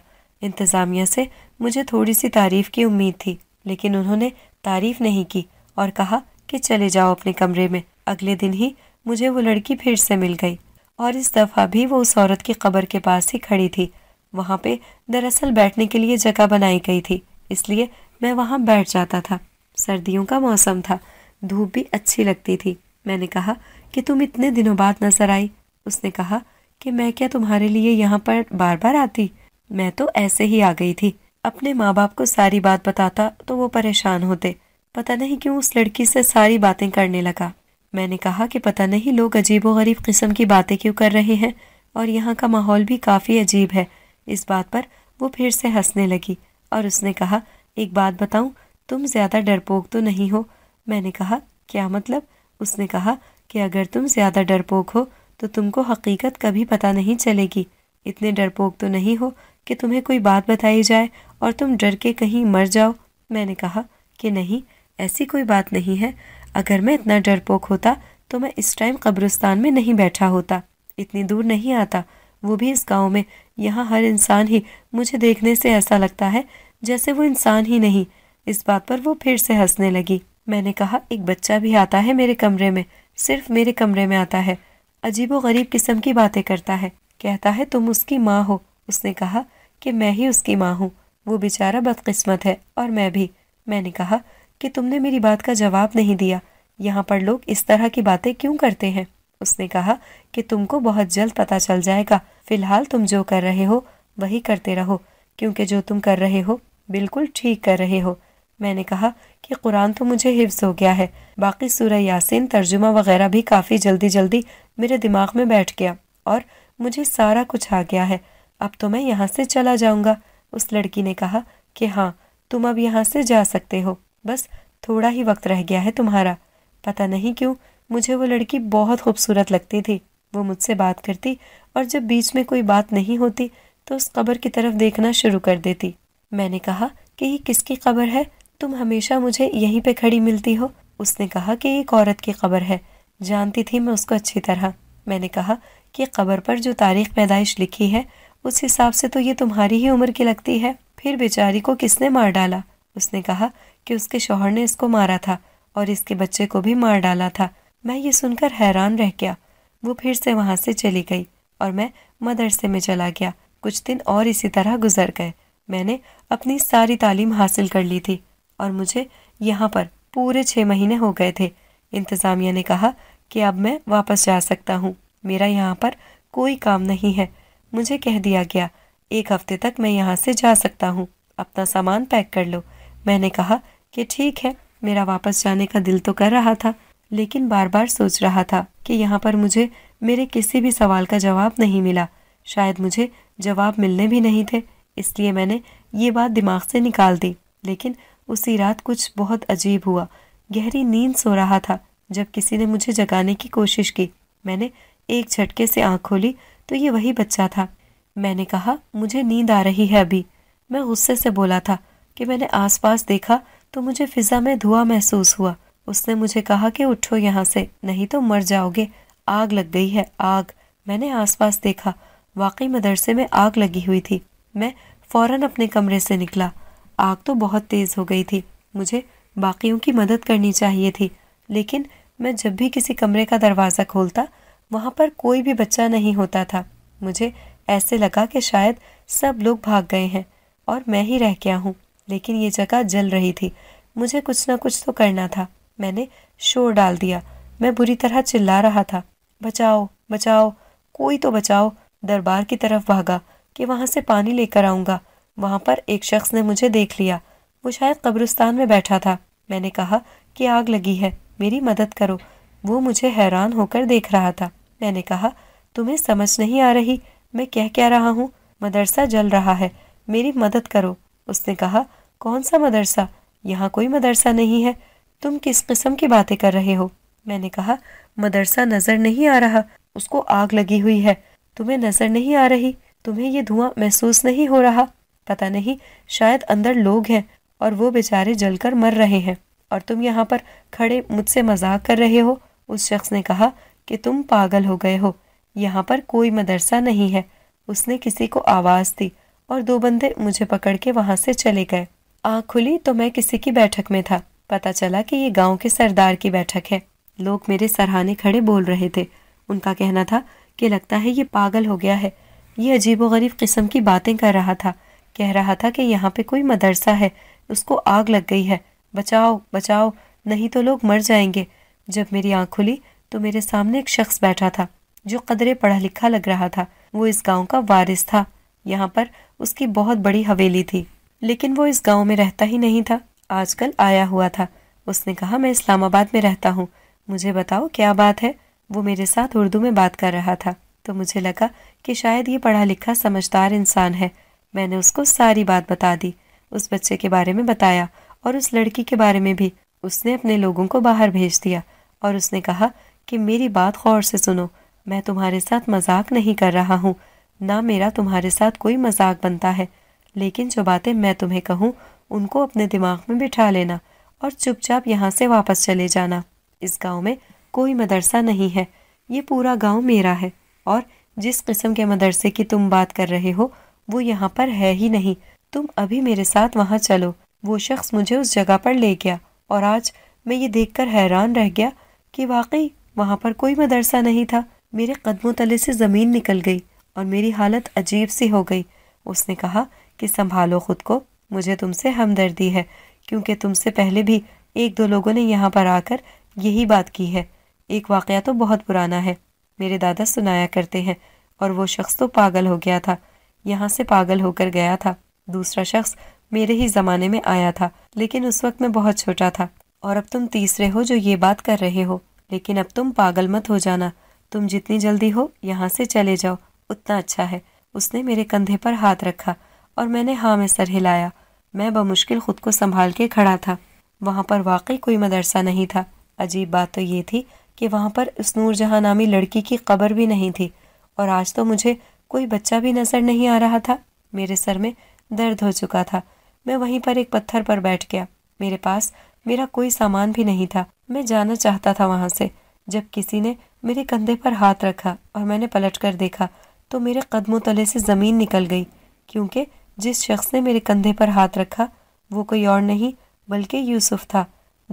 इंतज़ामिया से मुझे थोड़ी सी तारीफ़ की उम्मीद थी लेकिन उन्होंने तारीफ़ नहीं की और कहा कि चले जाओ अपने कमरे में अगले दिन ही मुझे वो लड़की फिर से मिल गई और इस दफ़ा भी वो उस औरत की कब्र के पास ही खड़ी थी वहाँ पे दरअसल बैठने के लिए जगह बनाई गई थी इसलिए मैं वहाँ बैठ जाता था सर्दियों का मौसम था धूप भी अच्छी लगती थी मैंने कहा कि तुम इतने दिनों बाद नजर आई उसने कहा कि मैं क्या तुम्हारे लिए यहाँ पर बार बार आती मैं तो ऐसे ही आ गई थी अपने माँ बाप को सारी बात बताता तो वो परेशान होते पता नहीं क्यों उस लड़की से सारी बातें करने लगा मैंने कहा कि पता नहीं लोग अजीब गरीब किस्म की बातें क्यों कर रहे हैं और यहाँ का माहौल भी काफ़ी अजीब है इस बात पर वो फिर से हंसने लगी और उसने कहा एक बात बताऊँ तुम ज़्यादा डरपोक तो नहीं हो मैंने कहा क्या मतलब उसने कहा कि अगर तुम ज़्यादा डरपोक हो तो तुमको हकीकत कभी पता नहीं चलेगी इतने डरपोक तो नहीं हो कि तुम्हें कोई बात बताई जाए और तुम डर के कहीं मर जाओ मैंने कहा कि नहीं ऐसी कोई बात नहीं है अगर मैं इतना डरपोक होता तो मैं इस टाइम कब्रिस्तान में नहीं बैठा होता इतनी दूर नहीं आता वो भी इस गांव में यहाँ हर इंसान ही मुझे देखने से ऐसा लगता है जैसे वो इंसान ही नहीं इस बात पर वो फिर से हंसने लगी मैंने कहा एक बच्चा भी आता है मेरे कमरे में सिर्फ मेरे कमरे में आता है अजीबो गरीब किस्म की बातें करता है कहता है तुम उसकी माँ हो उसने कहा कि मैं ही उसकी माँ हूँ वो बेचारा बदकिस्मत है और मैं भी मैंने कहा कि तुमने मेरी बात का जवाब नहीं दिया यहाँ पर लोग इस तरह की बातें क्यों करते हैं उसने कहा कि तुमको बहुत जल्द पता चल जाएगा फिलहाल तुम जो कर रहे हो वही करते रहो क्योंकि जो तुम कर रहे हो बिल्कुल ठीक कर रहे हो मैंने कहा कि कुरान तो मुझे हिफ्ज हो गया है बाकी सूर्य यासीन तर्जुमा वगैरह भी काफ़ी जल्दी जल्दी मेरे दिमाग में बैठ गया और मुझे सारा कुछ आ गया है अब तो मैं यहाँ से चला जाऊँगा उस लड़की ने कहा कि हाँ तुम अब यहाँ से जा सकते हो बस थोड़ा ही वक्त रह गया है तुम्हारा पता नहीं क्यों मुझे वो लड़की बहुत खूबसूरत लगती थी वो मुझसे बात करती और जब बीच में कोई बात नहीं होती तो उस कबर की तरफ देखना शुरू कर देती मैंने कहा कि ये किसकी कबर है तुम हमेशा मुझे यहीं पे खड़ी मिलती हो उसने कहा कि एक औरत की कबर है जानती थी मैं उसको अच्छी तरह मैंने कहा कि कबर पर जो तारीख पैदाइश लिखी है उस हिसाब से तो ये तुम्हारी ही उम्र की लगती है फिर बेचारी को किसने मार डाला उसने कहा कि उसके शोहर ने इसको मारा था और इसके बच्चे को भी मार डाला था मैं ये सुनकर हैरान रह गया वो फिर से वहाँ से चली गई और मैं मदरसे में चला गया कुछ दिन और इसी तरह गुजर गए मैंने अपनी सारी तालीम हासिल कर ली थी और मुझे यहाँ पर पूरे छः महीने हो गए थे इंतज़ामिया ने कहा कि अब मैं वापस जा सकता हूँ मेरा यहाँ पर कोई काम नहीं है मुझे कह दिया गया एक हफ्ते तक मैं यहाँ से जा सकता हूँ अपना सामान पैक कर लो मैंने कहा कि ठीक है मेरा वापस जाने का दिल तो कर रहा था लेकिन बार बार सोच रहा था कि यहाँ पर मुझे मेरे किसी भी सवाल का जवाब नहीं मिला शायद मुझे जवाब मिलने भी नहीं थे इसलिए मैंने ये बात दिमाग से निकाल दी लेकिन उसी रात कुछ बहुत अजीब हुआ गहरी नींद सो रहा था जब किसी ने मुझे जगाने की कोशिश की मैंने एक झटके से आँख खोली तो ये वही बच्चा था मैंने कहा मुझे नींद आ रही है अभी मैं गुस्से से बोला था कि मैंने आसपास देखा तो मुझे फिज़ा में धुआं महसूस हुआ उसने मुझे कहा कि उठो यहाँ से नहीं तो मर जाओगे आग लग गई है आग मैंने आसपास देखा वाकई मदरसे में आग लगी हुई थी मैं फौरन अपने कमरे से निकला आग तो बहुत तेज़ हो गई थी मुझे बाकियों की मदद करनी चाहिए थी लेकिन मैं जब भी किसी कमरे का दरवाज़ा खोलता वहाँ पर कोई भी बच्चा नहीं होता था मुझे ऐसे लगा कि शायद सब लोग भाग गए हैं और मैं ही रह गया हूँ लेकिन ये जगह जल रही थी मुझे कुछ ना कुछ तो करना था मैंने शोर डाल दिया मैं बुरी तरह चिल्ला रहा था बचाओ बचाओ कोई तो बचाओ दरबार की तरफ भागा कि वहाँ से पानी लेकर आऊँगा वहाँ पर एक शख्स ने मुझे देख लिया वो शायद कब्रिस्तान में बैठा था मैंने कहा कि आग लगी है मेरी मदद करो वो मुझे हैरान होकर देख रहा था मैंने कहा तुम्हें समझ नहीं आ रही मैं क्या कह रहा हूँ मदरसा जल रहा है मेरी मदद करो उसने कहा कौन सा मदरसा यहाँ कोई मदरसा नहीं है तुम किस किस्म की बातें कर रहे हो मैंने कहा मदरसा नज़र नहीं आ रहा उसको आग लगी हुई है तुम्हें नज़र नहीं आ रही तुम्हें ये धुआं महसूस नहीं हो रहा पता नहीं शायद अंदर लोग हैं और वो बेचारे जलकर मर रहे हैं और तुम यहाँ पर खड़े मुझसे मजाक कर रहे हो उस शख्स ने कहा कि तुम पागल हो गए हो यहाँ पर कोई मदरसा नहीं है उसने किसी को आवाज़ दी और दो बंदे मुझे पकड़ के वहाँ से चले गए आँख खुली तो मैं किसी की बैठक में था पता चला कि ये गांव के सरदार की बैठक है लोग मेरे सरहाने खड़े बोल रहे थे उनका कहना था कि लगता है ये पागल हो गया है ये गरीब किस्म की बातें कर रहा था कह रहा था कि यहाँ पे कोई मदरसा है उसको आग लग गई है बचाओ बचाओ नहीं तो लोग मर जाएंगे जब मेरी आँख खुली तो मेरे सामने एक शख्स बैठा था जो कदरे पढ़ा लिखा लग रहा था वो इस गांव का वारिस था यहाँ पर उसकी बहुत बड़ी हवेली थी लेकिन वो इस गांव में रहता ही नहीं था आजकल आया हुआ था उसने कहा मैं इस्लामाबाद में रहता हूँ मुझे बताओ क्या बात है वो मेरे साथ उर्दू में बात कर रहा था तो मुझे लगा कि शायद ये पढ़ा लिखा समझदार इंसान है मैंने उसको सारी बात बता दी उस बच्चे के बारे में बताया और उस लड़की के बारे में भी उसने अपने लोगों को बाहर भेज दिया और उसने कहा कि मेरी बात गौर से सुनो मैं तुम्हारे साथ मजाक नहीं कर रहा हूँ ना मेरा तुम्हारे साथ कोई मजाक बनता है लेकिन जो बातें मैं तुम्हें कहूँ उनको अपने दिमाग में बिठा लेना और चुपचाप यहाँ से वापस चले जाना इस गांव में कोई मदरसा नहीं है ये पूरा गांव मेरा है और जिस किस्म के मदरसे की तुम बात कर रहे हो वो यहाँ पर है ही नहीं तुम अभी मेरे साथ वहाँ चलो वो शख्स मुझे उस जगह पर ले गया और आज मैं ये देख हैरान रह गया कि वाकई वहाँ पर कोई मदरसा नहीं था मेरे कदमों तले से ज़मीन निकल गई और मेरी हालत अजीब सी हो गई उसने कहा कि संभालो खुद को मुझे तुमसे हमदर्दी है क्योंकि तुमसे पहले भी एक दो लोगों ने यहाँ पर आकर यही बात की है एक वाक़ तो बहुत पुराना है मेरे दादा सुनाया करते हैं और वो शख्स तो पागल हो गया था यहाँ से पागल होकर गया था दूसरा शख्स मेरे ही ज़माने में आया था लेकिन उस वक्त मैं बहुत छोटा था और अब तुम तीसरे हो जो ये बात कर रहे हो लेकिन अब तुम पागल मत हो जाना तुम जितनी जल्दी हो यहाँ से चले जाओ उतना अच्छा है उसने मेरे कंधे पर हाथ रखा और मैंने हाँ में सर हिलाया मैं बमुश्किल खुद को संभाल के खड़ा था वहाँ पर वाकई कोई मदरसा नहीं था अजीब बात तो ये थी कि वहाँ पर उस नूर जहाँ नामी लड़की की कबर भी नहीं थी और आज तो मुझे कोई बच्चा भी नज़र नहीं आ रहा था मेरे सर में दर्द हो चुका था मैं वहीं पर एक पत्थर पर बैठ गया मेरे पास मेरा कोई सामान भी नहीं था मैं जाना चाहता था वहाँ से जब किसी ने मेरे कंधे पर हाथ रखा और मैंने पलट कर देखा तो मेरे कदमों तले से ज़मीन निकल गई क्योंकि जिस शख्स ने मेरे कंधे पर हाथ रखा वो कोई और नहीं बल्कि यूसुफ था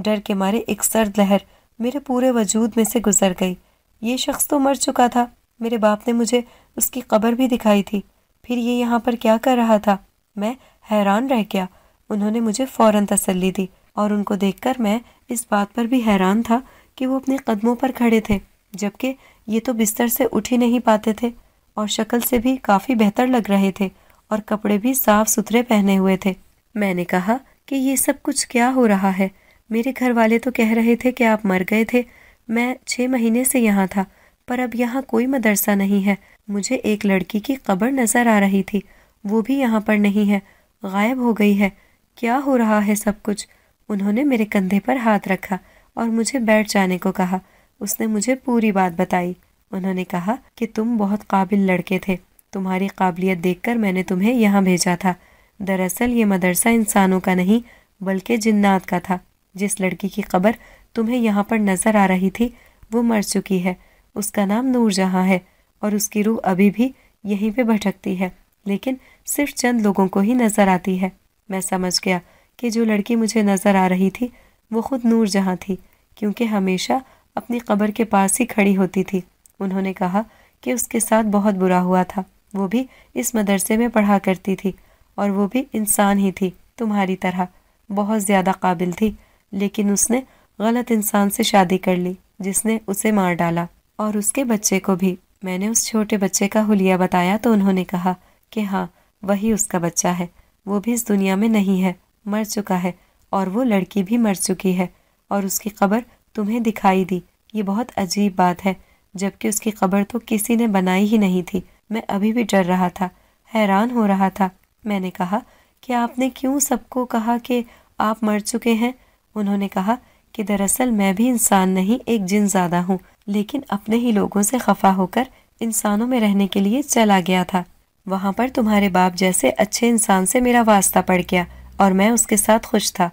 डर के मारे एक सर्द लहर मेरे पूरे वजूद में से गुजर गई ये शख्स तो मर चुका था मेरे बाप ने मुझे उसकी कब्र भी दिखाई थी फिर ये यहाँ पर क्या कर रहा था मैं हैरान रह गया उन्होंने मुझे फ़ौरन तसल्ली दी और उनको देखकर मैं इस बात पर भी हैरान था कि वो अपने कदमों पर खड़े थे जबकि ये तो बिस्तर से उठ ही नहीं पाते थे और शक्ल से भी काफ़ी बेहतर लग रहे थे और कपड़े भी साफ सुथरे पहने हुए थे मैंने कहा कि ये सब कुछ क्या हो रहा है मेरे घर वाले तो कह रहे थे कि आप मर गए थे मैं छः महीने से यहाँ था पर अब यहाँ कोई मदरसा नहीं है मुझे एक लड़की की कब्र नज़र आ रही थी वो भी यहाँ पर नहीं है गायब हो गई है क्या हो रहा है सब कुछ उन्होंने मेरे कंधे पर हाथ रखा और मुझे बैठ जाने को कहा उसने मुझे पूरी बात बताई उन्होंने कहा कि तुम बहुत काबिल लड़के थे तुम्हारी काबिलियत देखकर मैंने तुम्हें यहाँ भेजा था दरअसल ये मदरसा इंसानों का नहीं बल्कि जिन्नात का था जिस लड़की की खबर तुम्हें यहाँ पर नज़र आ रही थी वो मर चुकी है उसका नाम नूरजहाँ है और उसकी रूह अभी भी यहीं पे भटकती है लेकिन सिर्फ चंद लोगों को ही नज़र आती है मैं समझ गया कि जो लड़की मुझे नज़र आ रही थी वो खुद नूर जहाँ थी क्योंकि हमेशा अपनी कब्र के पास ही खड़ी होती थी उन्होंने कहा कि उसके साथ बहुत बुरा हुआ था वो भी इस मदरसे में पढ़ा करती थी और वो भी इंसान ही थी तुम्हारी तरह बहुत ज़्यादा काबिल थी लेकिन उसने गलत इंसान से शादी कर ली जिसने उसे मार डाला और उसके बच्चे को भी मैंने उस छोटे बच्चे का हुलिया बताया तो उन्होंने कहा कि हाँ वही उसका बच्चा है वो भी इस दुनिया में नहीं है मर चुका है और वो लड़की भी मर चुकी है और उसकी खबर तुम्हें दिखाई दी ये बहुत अजीब बात है जबकि उसकी खबर तो किसी ने बनाई ही नहीं थी मैं अभी भी डर रहा था हैरान हो रहा था मैंने कहा कि आपने क्यों सबको कहा कि आप मर चुके हैं उन्होंने कहा कि दरअसल मैं भी इंसान नहीं एक जिन ज़्यादा हूँ लेकिन अपने ही लोगों से खफा होकर इंसानों में रहने के लिए चला गया था वहाँ पर तुम्हारे बाप जैसे अच्छे इंसान से मेरा वास्ता पड़ गया और मैं उसके साथ खुश था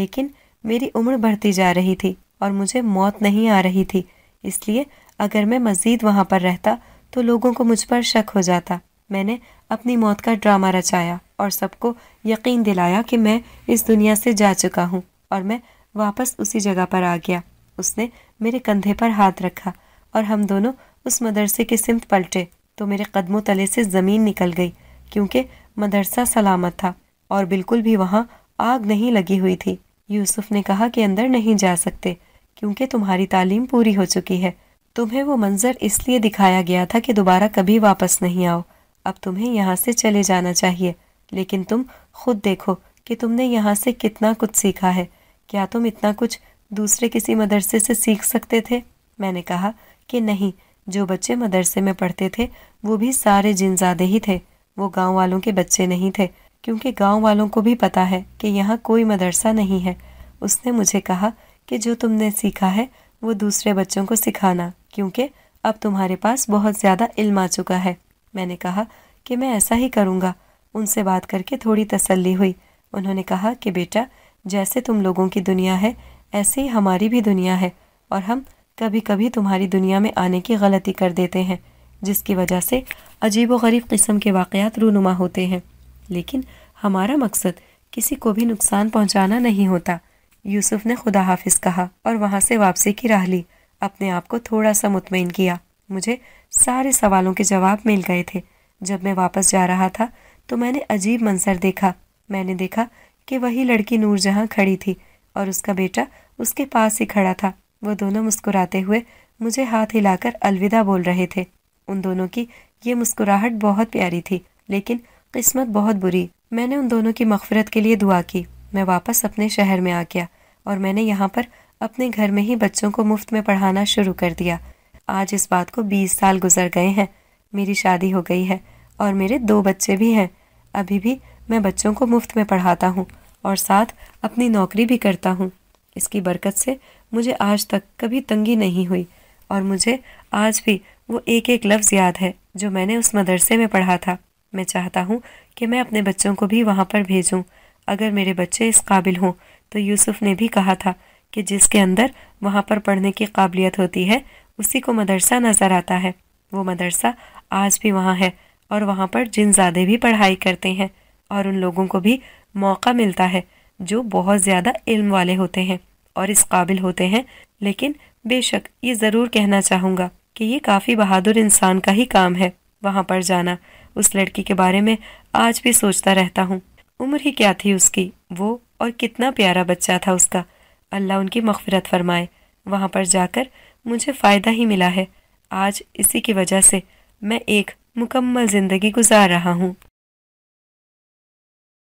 लेकिन मेरी उम्र बढ़ती जा रही थी और मुझे मौत नहीं आ रही थी इसलिए अगर मैं मज़ीद वहाँ पर रहता तो लोगों को मुझ पर शक हो जाता मैंने अपनी मौत का ड्रामा रचाया और सबको यकीन दिलाया कि मैं इस दुनिया से जा चुका हूँ और मैं वापस उसी जगह पर आ गया उसने मेरे कंधे पर हाथ रखा और हम दोनों उस मदरसे की सिमत पलटे तो मेरे कदमों तले से ज़मीन निकल गई क्योंकि मदरसा सलामत था और बिल्कुल भी वहाँ आग नहीं लगी हुई थी यूसुफ ने कहा कि अंदर नहीं जा सकते क्योंकि तुम्हारी तालीम पूरी हो चुकी है तुम्हें वो मंज़र इसलिए दिखाया गया था कि दोबारा कभी वापस नहीं आओ अब तुम्हें यहाँ से चले जाना चाहिए लेकिन तुम खुद देखो कि तुमने यहाँ से कितना कुछ सीखा है क्या तुम इतना कुछ दूसरे किसी मदरसे से सीख सकते थे मैंने कहा कि नहीं जो बच्चे मदरसे में पढ़ते थे वो भी सारे जिनजादे ही थे वो गांव वालों के बच्चे नहीं थे क्योंकि गांव वालों को भी पता है कि यहाँ कोई मदरसा नहीं है उसने मुझे कहा कि जो तुमने सीखा है वो दूसरे बच्चों को सिखाना क्योंकि अब तुम्हारे पास बहुत ज़्यादा इल्म आ चुका है मैंने कहा कि मैं ऐसा ही करूँगा उनसे बात करके थोड़ी तसल्ली हुई उन्होंने कहा कि बेटा जैसे तुम लोगों की दुनिया है ऐसे ही हमारी भी दुनिया है और हम कभी कभी तुम्हारी दुनिया में आने की गलती कर देते हैं जिसकी वजह से अजीब व गरीब किस्म के वाक़ात रूनुमा होते हैं लेकिन हमारा मकसद किसी को भी नुकसान पहुंचाना नहीं होता यूसुफ ने खुदा हाफिज कहा और वहां से वापसी की राह ली अपने आप को थोड़ा सा मुतमिन किया मुझे सारे सवालों के जवाब मिल गए थे जब मैं वापस जा रहा था तो मैंने अजीब मंजर देखा मैंने देखा कि वही लड़की नूरजहाँ खड़ी थी और उसका बेटा उसके पास ही खड़ा था वो दोनों मुस्कुराते हुए मुझे हाथ हिलाकर अलविदा बोल रहे थे उन दोनों की ये मुस्कुराहट बहुत प्यारी थी लेकिन किस्मत बहुत बुरी मैंने उन दोनों की मफफरत के लिए दुआ की मैं वापस अपने शहर में आ गया और मैंने यहाँ पर अपने घर में ही बच्चों को मुफ्त में पढ़ाना शुरू कर दिया आज इस बात को बीस साल गुजर गए हैं मेरी शादी हो गई है और मेरे दो बच्चे भी हैं अभी भी मैं बच्चों को मुफ्त में पढ़ाता हूँ और साथ अपनी नौकरी भी करता हूँ इसकी बरकत से मुझे आज तक कभी तंगी नहीं हुई और मुझे आज भी वो एक एक लफ्ज़ याद है जो मैंने उस मदरसे में पढ़ा था मैं चाहता हूँ कि मैं अपने बच्चों को भी वहाँ पर भेजूँ अगर मेरे बच्चे इस काबिल हों तो यूसुफ ने भी कहा था कि जिसके अंदर वहाँ पर पढ़ने की काबिलियत होती है उसी को मदरसा नज़र आता है वो मदरसा आज भी वहाँ है और वहाँ पर जिन ज़्यादा भी पढ़ाई करते हैं और उन लोगों को भी मौका मिलता है जो बहुत ज़्यादा इल्म वाले होते हैं और इस काबिल होते हैं लेकिन बेशक ये ज़रूर कहना चाहूँगा कि ये काफ़ी बहादुर इंसान का ही काम है वहाँ पर जाना उस लड़की के बारे में आज भी सोचता रहता हूँ उम्र ही क्या थी उसकी वो और कितना प्यारा बच्चा था उसका अल्लाह उनकी मफफरत फरमाए वहाँ पर जाकर मुझे फ़ायदा ही मिला है आज इसी की वजह से मैं एक मुकम्मल ज़िंदगी गुजार रहा हूँ